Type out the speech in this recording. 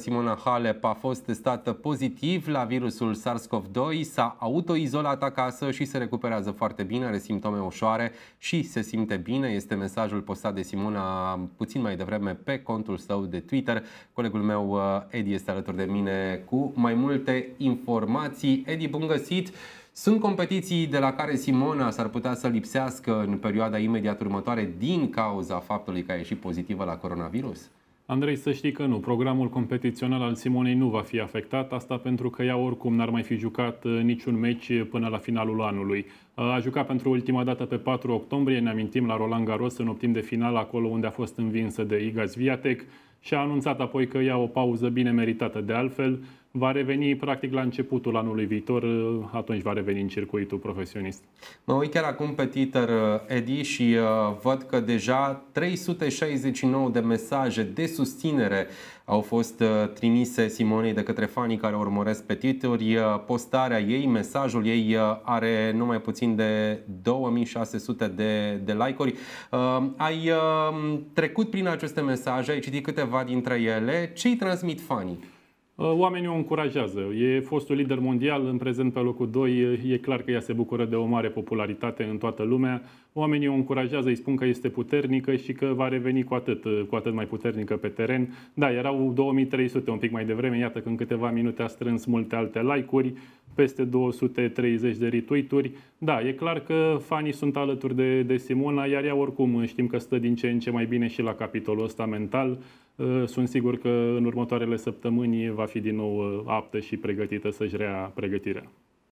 Simona Halep a fost testată pozitiv la virusul SARS-CoV-2, s-a autoizolat acasă și se recuperează foarte bine, are simptome ușoare și se simte bine. Este mesajul postat de Simona puțin mai devreme pe contul său de Twitter. Colegul meu uh, Edi este alături de mine cu mai multe informații. Edi, bun găsit! Sunt competiții de la care Simona s-ar putea să lipsească în perioada imediat următoare din cauza faptului că a ieșit pozitivă la coronavirus? Andrei, să știi că nu. Programul competițional al Simonei nu va fi afectat. Asta pentru că ea oricum n-ar mai fi jucat uh, niciun meci până la finalul anului. Uh, a jucat pentru ultima dată pe 4 octombrie, ne amintim la Roland Garros, în optim de final, acolo unde a fost învinsă de Iga Swiatek și a anunțat apoi că ia o pauză bine meritată. De altfel, va reveni practic la începutul anului viitor, atunci va reveni în circuitul profesionist. Mă uit chiar acum pe Twitter, eh, Edi, și eh, văd că deja 369 de mesaje de susținere au fost eh, trimise Simonei de către fanii care urmăresc pe Twitter. postarea ei, mesajul ei are numai puțin de 2600 de, de like-uri. ai trecut prin aceste mesaje, ai citit câteva câteva dintre ele, ce îi transmit fanii? Uh, oamenii o încurajează. E fostul lider mondial, în prezent pe locul 2, e clar că ea se bucură de o mare popularitate în toată lumea. Oamenii o încurajează, îi spun că este puternică și că va reveni cu atât, uh, cu atât mai puternică pe teren. Da, erau 2300 un pic mai devreme, iată că în câteva minute a strâns multe alte like-uri peste 230 de retweet-uri. Da, e clar că fanii sunt alături de, de Simona, iar ea oricum uh, știm că stă din ce în ce mai bine și la capitolul ăsta mental. Uh, sunt sigur că în următoarele săptămâni va fi din nou uh, aptă și pregătită să-și rea pregătirea.